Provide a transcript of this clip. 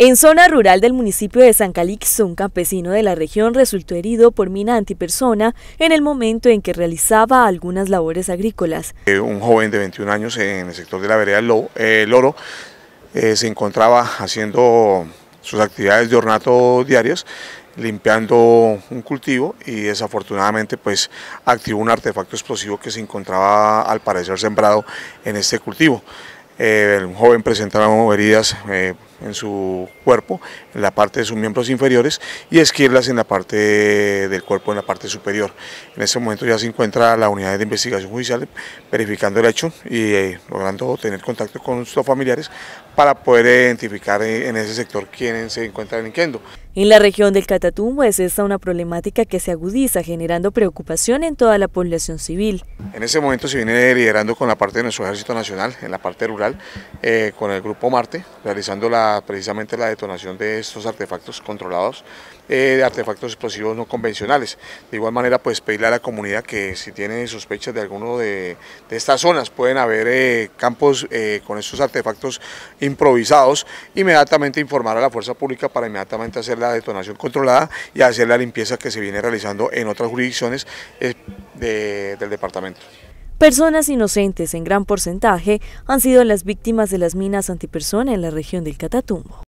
En zona rural del municipio de San Calixto, un campesino de la región resultó herido por mina antipersona en el momento en que realizaba algunas labores agrícolas. Eh, un joven de 21 años en el sector de la vereda eh, Loro, Oro eh, se encontraba haciendo sus actividades de ornato diarias, limpiando un cultivo y desafortunadamente pues activó un artefacto explosivo que se encontraba al parecer sembrado en este cultivo. el joven presentaba heridas en su cuerpo, en la parte de sus miembros inferiores y esquirlas en la parte del cuerpo, en la parte superior. En este momento ya se encuentra la unidad de investigación judicial verificando el hecho y eh, logrando tener contacto con sus familiares para poder identificar eh, en ese sector quiénes se encuentran delinquiendo. En la región del Catatumbo es esta una problemática que se agudiza generando preocupación en toda la población civil. En ese momento se viene liderando con la parte de nuestro Ejército Nacional, en la parte rural, eh, con el Grupo Marte, realizando la precisamente la detonación de estos artefactos controlados, eh, de artefactos explosivos no convencionales. De igual manera, pues pedirle a la comunidad que si tiene sospechas de alguno de, estas zonas, pueden haber eh, campos eh, con estos artefactos improvisados, inmediatamente informar a la fuerza pública para inmediatamente hacer la detonación controlada y hacer la limpieza que se viene realizando en otras jurisdicciones del departamento. Personas inocentes en gran porcentaje han sido las víctimas de las minas antipersona en la región del Catatumbo.